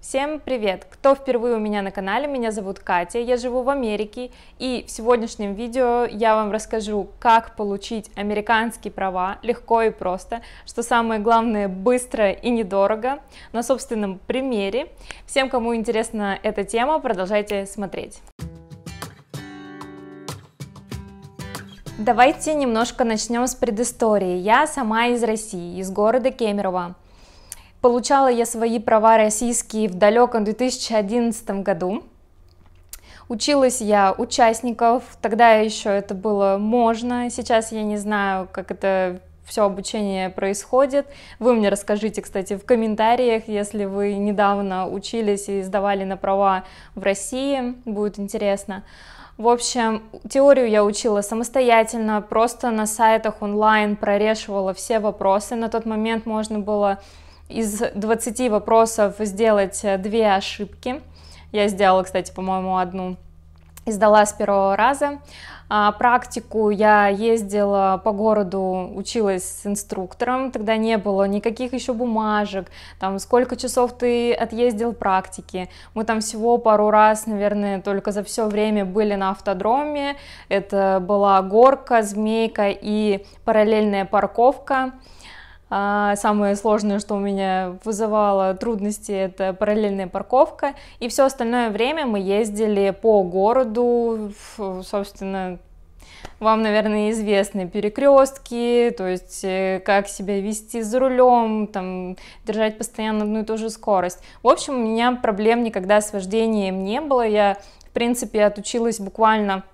Всем привет! Кто впервые у меня на канале, меня зовут Катя, я живу в Америке, и в сегодняшнем видео я вам расскажу, как получить американские права легко и просто, что самое главное, быстро и недорого, на собственном примере. Всем, кому интересна эта тема, продолжайте смотреть. Давайте немножко начнем с предыстории. Я сама из России, из города Кемерово. Получала я свои права российские в далеком 2011 году. Училась я участников, тогда еще это было можно, сейчас я не знаю, как это все обучение происходит. Вы мне расскажите, кстати, в комментариях, если вы недавно учились и сдавали на права в России, будет интересно. В общем, теорию я учила самостоятельно, просто на сайтах онлайн прорешивала все вопросы. На тот момент можно было из 20 вопросов сделать э, две ошибки. Я сделала, кстати, по-моему, одну издала с первого раза. А, практику я ездила по городу, училась с инструктором, тогда не было никаких еще бумажек, там сколько часов ты отъездил практики. Мы там всего пару раз, наверное, только за все время были на автодроме. Это была горка, змейка и параллельная парковка. А, самое сложное, что у меня вызывало трудности, это параллельная парковка. И все остальное время мы ездили по городу, собственно, вам, наверное, известны перекрестки, то есть э, как себя вести за рулем, там, держать постоянно одну и ту же скорость. В общем, у меня проблем никогда с вождением не было. Я, в принципе, отучилась буквально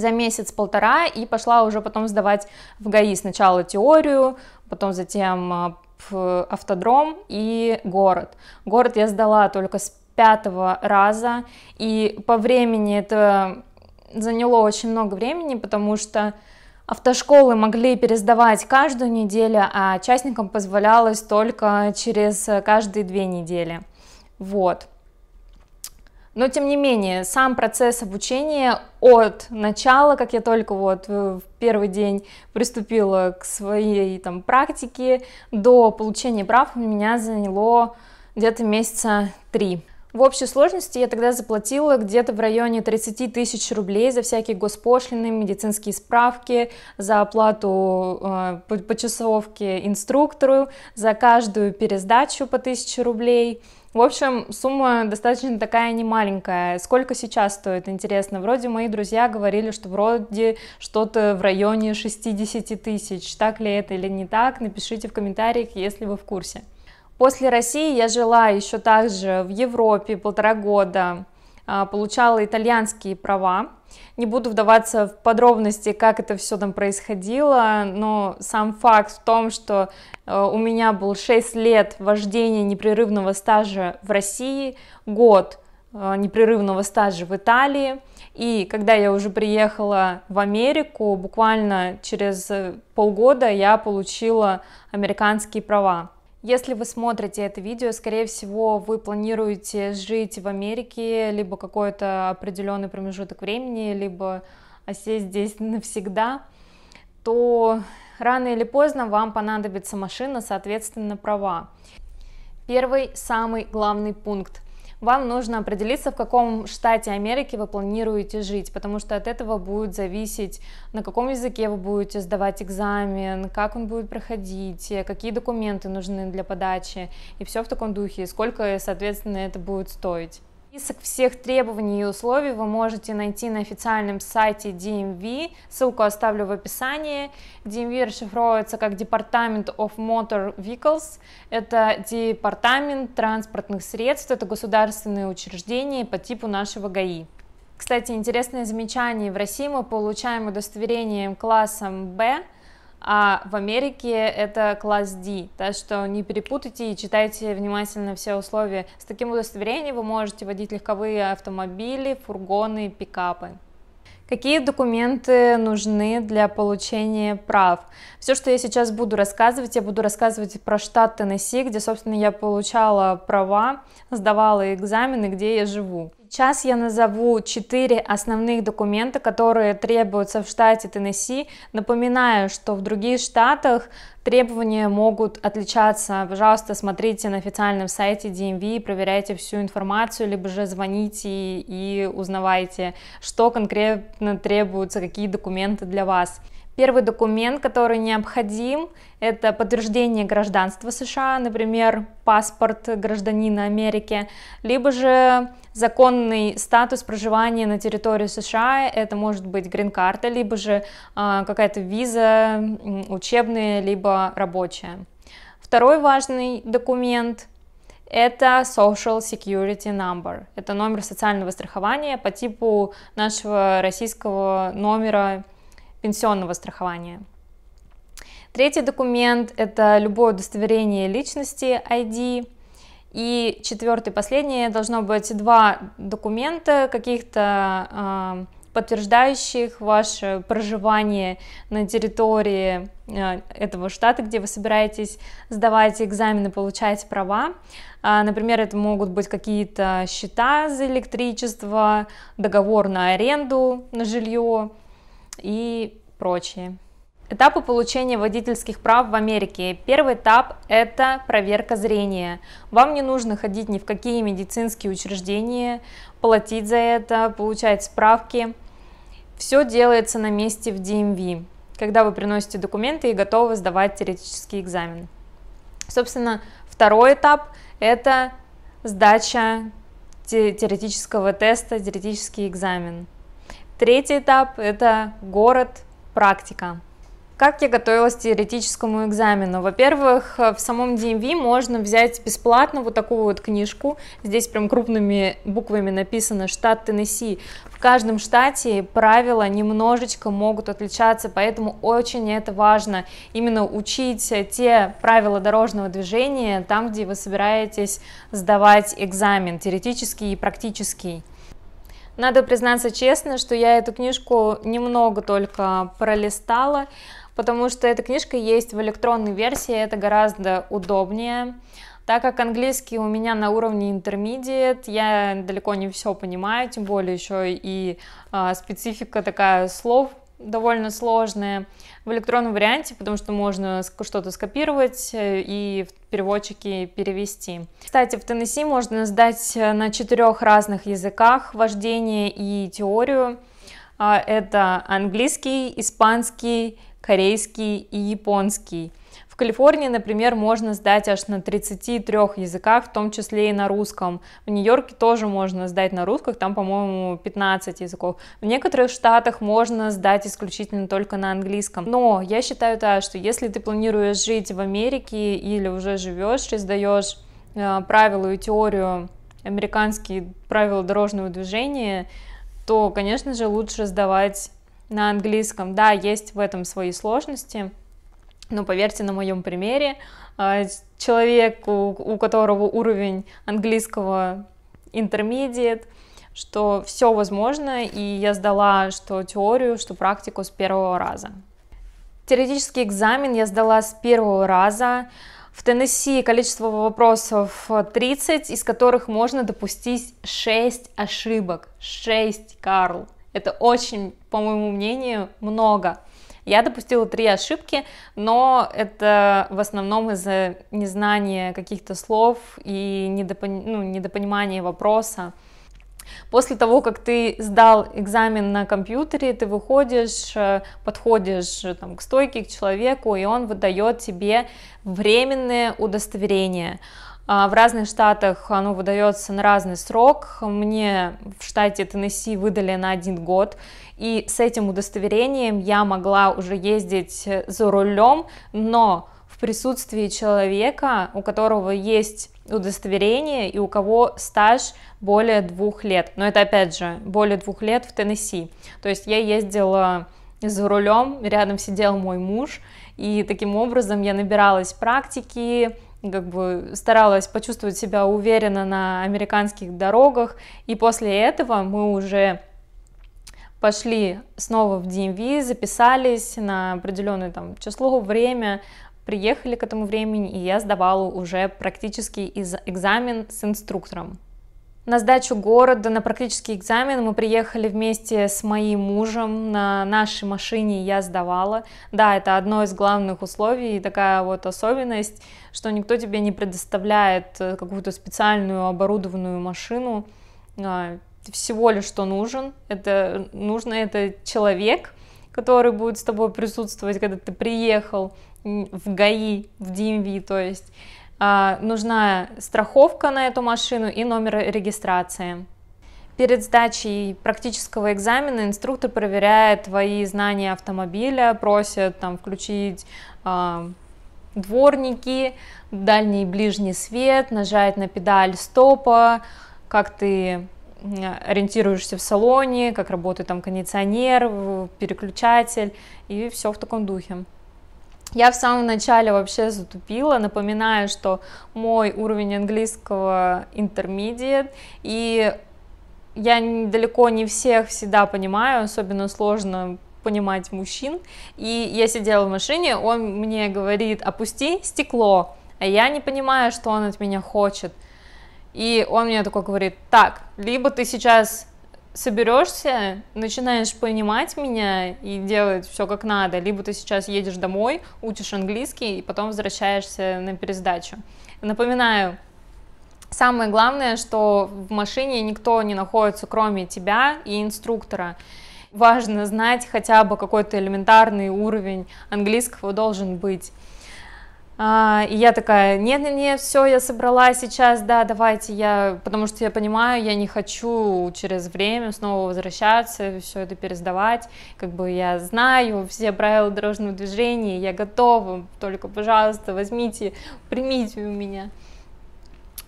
за месяц-полтора и пошла уже потом сдавать в ГАИ сначала теорию, потом затем э, в автодром и город. Город я сдала только с пятого раза, и по времени это заняло очень много времени, потому что автошколы могли пересдавать каждую неделю, а частникам позволялось только через э, каждые две недели. Вот. Но тем не менее, сам процесс обучения от начала, как я только вот э, в первый день приступила к своей там практике, до получения прав у меня заняло где-то месяца три. В общей сложности я тогда заплатила где-то в районе 30 тысяч рублей за всякие госпошлины, медицинские справки, за оплату э, почасовки инструктору, за каждую пересдачу по 1000 рублей – в общем, сумма достаточно такая немаленькая. Сколько сейчас стоит, интересно? Вроде мои друзья говорили, что вроде что-то в районе 60 тысяч. Так ли это или не так? Напишите в комментариях, если вы в курсе. После России я жила еще также в Европе полтора года, а, получала итальянские права, не буду вдаваться в подробности, как это все там происходило, но сам факт в том, что э, у меня был 6 лет вождения непрерывного стажа в России, год э, непрерывного стажа в Италии. И когда я уже приехала в Америку, буквально через э, полгода я получила американские права. Если вы смотрите это видео, скорее всего, вы планируете жить в Америке либо какой-то определенный промежуток времени, либо осесть здесь навсегда, то рано или поздно вам понадобится машина, соответственно, права. Первый, самый главный пункт – вам нужно определиться, в каком штате Америки вы планируете жить, потому что от этого будет зависеть, на каком языке вы будете сдавать экзамен, как он будет проходить, э, какие документы нужны для подачи, и все в таком духе, сколько, соответственно, это будет стоить. Список всех требований и условий вы можете найти на официальном сайте DMV, ссылку оставлю в описании. DMV расшифровывается как Department of Motor Vehicles, это Департамент транспортных средств, это государственные учреждения по типу нашего ГАИ. Кстати, интересное замечание. В России мы получаем удостоверение классом Б а в Америке это класс D, так что не перепутайте и читайте внимательно все условия. С таким удостоверением вы можете водить легковые автомобили, фургоны, пикапы. Какие документы нужны для получения прав? Все, что я сейчас буду рассказывать, я буду рассказывать про штат Теннесси, где, собственно, я получала права, сдавала экзамены, где я живу. Сейчас я назову четыре основных документа, которые требуются в штате Теннесси. Напоминаю, что в других штатах Требования могут отличаться. Пожалуйста, смотрите на официальном сайте DMV, проверяйте всю информацию, либо же звоните и узнавайте, что конкретно требуется, какие документы для вас. Первый документ, который необходим, это подтверждение гражданства США, например, паспорт гражданина Америки, либо же законный статус проживания на территории США, это может быть грин-карта, либо же э, какая-то виза учебная, либо рабочая. Второй важный документ – это Social Security Number. Это номер социального страхования по типу нашего российского номера пенсионного страхования. Третий документ – это любое удостоверение личности, ID. И четвертый, последнее, должно быть два документа каких-то а, подтверждающих ваше проживание на территории э, этого штата, где вы собираетесь сдавать экзамены, получать права. А, например, это могут быть какие-то счета за электричество, договор на аренду, на жилье и прочее. Этапы получения водительских прав в Америке. Первый этап – это проверка зрения. Вам не нужно ходить ни в какие медицинские учреждения, платить за это, получать справки. Все делается на месте в DMV, эм когда вы приносите документы и готовы сдавать теоретический экзамен. Собственно, второй этап – это сдача теоретического теста, теоретический экзамен. Третий этап – это город, практика. Как я готовилась к теоретическому экзамену? Во-первых, э, в самом DMV можно взять бесплатно вот такую вот книжку. Здесь прям крупными буквами написано «Штат Теннесси». В каждом штате правила немножечко могут отличаться, поэтому очень это важно. Именно учить те правила дорожного движения там, где вы собираетесь сдавать экзамен, теоретический и практический. Надо признаться честно, что я эту книжку немного только пролистала потому что эта книжка есть в электронной версии, это гораздо удобнее. Так как английский у меня на уровне intermediate, я далеко не все понимаю, тем более еще и э, специфика такая слов довольно сложная в электронном варианте, потому что можно что-то скопировать э, и в переводчике перевести. Кстати, в Теннесси можно сдать э, на четырех разных языках вождение и теорию. А, это английский, испанский, корейский и японский. В Калифорнии, например, можно сдать аж на 33 языках, в том числе и на русском. В Нью-Йорке тоже можно сдать на русском, там, по-моему, 15 языков. В некоторых штатах можно сдать исключительно только на английском. Но я считаю, да, что если ты планируешь жить в Америке или уже живешь и сдаешь э, правила и теорию, американские правила дорожного движения, то, конечно же, лучше сдавать на английском. Да, есть в этом свои сложности, но поверьте на моем примере, а, человек, у которого уровень английского intermediate, что все возможно, и я сдала что теорию, что практику с первого раза. Теоретический экзамен я сдала с первого раза. В Теннесси количество вопросов 30, из которых можно допустить 6 ошибок. 6, Карл. Это очень, по моему мнению, много. Я допустила три ошибки, но это в основном из-за незнания каких-то слов и недопон... ну, недопонимания вопроса. После того, как ты сдал экзамен на компьютере, ты выходишь, э, подходишь э, там, к стойке, к человеку, и он выдает тебе временное удостоверение. А, в разных штатах оно выдается на разный срок. Мне в штате Теннесси выдали на один год. И с этим удостоверением я могла уже ездить за рулем, но в присутствии человека, у которого есть удостоверение и у кого стаж более двух лет. Но это опять же более двух лет в Теннесси. То есть я ездила за рулем, рядом сидел мой муж, и таким образом я набиралась практики, как бы старалась почувствовать себя уверенно на американских дорогах, и после этого мы уже пошли снова в DMV, записались на определенное там число, время, приехали к этому времени, и я сдавала уже практически экзамен с инструктором. На сдачу города, на практический экзамен мы приехали вместе с моим мужем, на нашей машине я сдавала. Да, это одно из главных условий такая вот особенность, что никто тебе не предоставляет э, какую-то специальную оборудованную машину. А, всего лишь что нужен, это нужно это человек, который будет с тобой присутствовать, когда ты приехал в ГАИ, в ДИМВИ, то есть а, нужна страховка на эту машину и номер регистрации. Перед сдачей практического экзамена инструктор проверяет твои знания автомобиля, просит там, включить э, дворники, дальний и ближний свет, нажать на педаль стопа, как ты ориентируешься в салоне, как работает там кондиционер, переключатель и все в таком духе. Я в самом начале вообще затупила, напоминаю, что мой уровень английского intermediate, и я далеко не всех всегда понимаю, особенно сложно понимать мужчин, и я сидела в машине, он мне говорит, опусти стекло, а я не понимаю, что он от меня хочет, и он мне такой говорит, так, либо ты сейчас соберешься, начинаешь понимать меня и делать все как надо, либо ты сейчас едешь домой, учишь английский и потом возвращаешься на пересдачу. Напоминаю, самое главное, что в машине никто не находится, кроме тебя и инструктора. Важно знать хотя бы какой-то элементарный уровень английского должен быть. А, и я такая, нет, нет, нет, все, я собрала сейчас, да, давайте я, потому что я понимаю, я не хочу через время снова возвращаться, все это пересдавать, как бы я знаю все правила дорожного движения, я готова, только, пожалуйста, возьмите, примите у меня.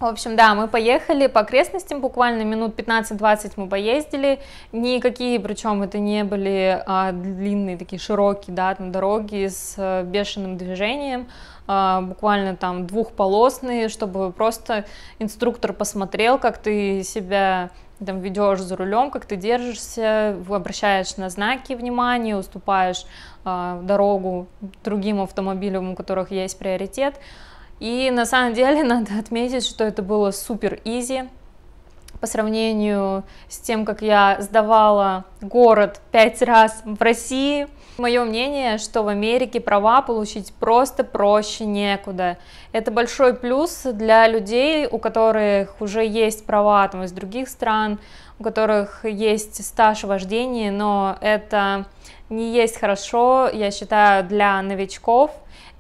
В общем, да, мы поехали по окрестностям, буквально минут 15-20 мы поездили, никакие, причем это не были а, длинные такие широкие, да, там дороги с э, бешеным движением, а, буквально там двухполосные, чтобы просто инструктор посмотрел, как ты себя там ведешь за рулем, как ты держишься, обращаешь на знаки внимания, уступаешь э, дорогу другим автомобилям, у которых есть приоритет. И на самом деле надо отметить, что это было супер изи по сравнению с тем, как я сдавала город пять раз в России, Мое мнение, что в Америке права получить просто проще некуда. Это большой плюс для людей, у которых уже есть права там, из других стран, у которых есть стаж вождения, но это не есть хорошо, я считаю, для новичков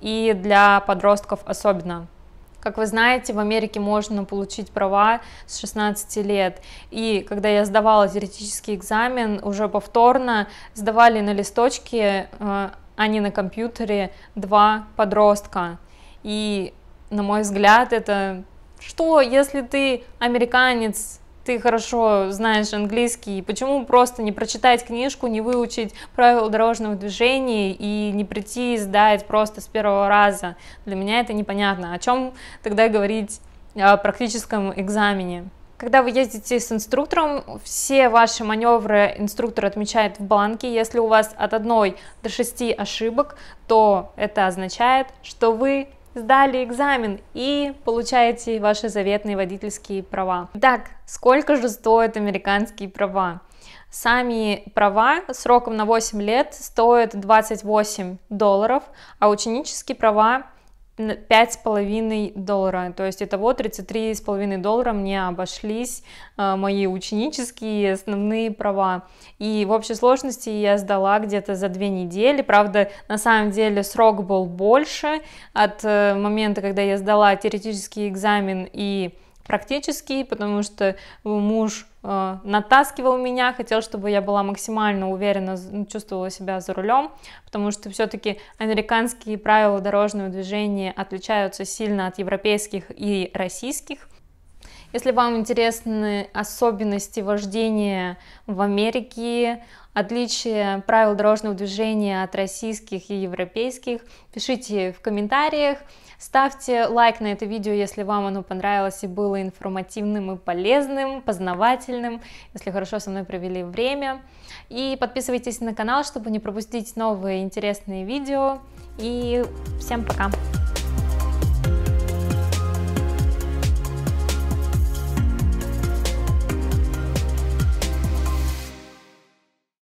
и для подростков особенно. Как вы знаете, в Америке можно получить права с 16 лет. И когда я сдавала теоретический экзамен, уже повторно сдавали на листочке, э, а не на компьютере, два подростка. И, на мой взгляд, это что, если ты американец, ты хорошо знаешь английский, почему просто не прочитать книжку, не выучить правила дорожного движения и не прийти и сдать просто с первого раза? Для меня это непонятно. О чем тогда говорить о практическом экзамене? Когда вы ездите с инструктором, все ваши маневры инструктор отмечает в бланке. Если у вас от 1 до 6 ошибок, то это означает, что вы сдали экзамен и получаете ваши заветные водительские права. Итак, сколько же стоят американские права? Сами права сроком на 8 лет стоят 28 долларов, а ученические права 5,5 доллара, то есть итого 33,5 доллара мне обошлись э, мои ученические основные права. И в общей сложности я сдала где-то за две недели, правда, на самом деле срок был больше от э, момента, когда я сдала теоретический экзамен и практический, потому что э, муж Э, натаскивал меня, хотел, чтобы я была максимально уверенно, ну, чувствовала себя за рулем, потому что все-таки американские правила дорожного движения отличаются сильно от европейских и российских, если вам интересны особенности вождения в Америке, отличие правил дорожного движения от российских и европейских, пишите в комментариях, ставьте лайк на это видео, если вам оно понравилось и было информативным и полезным, познавательным, если хорошо со мной провели время. И подписывайтесь на канал, чтобы не пропустить новые интересные видео. И всем пока!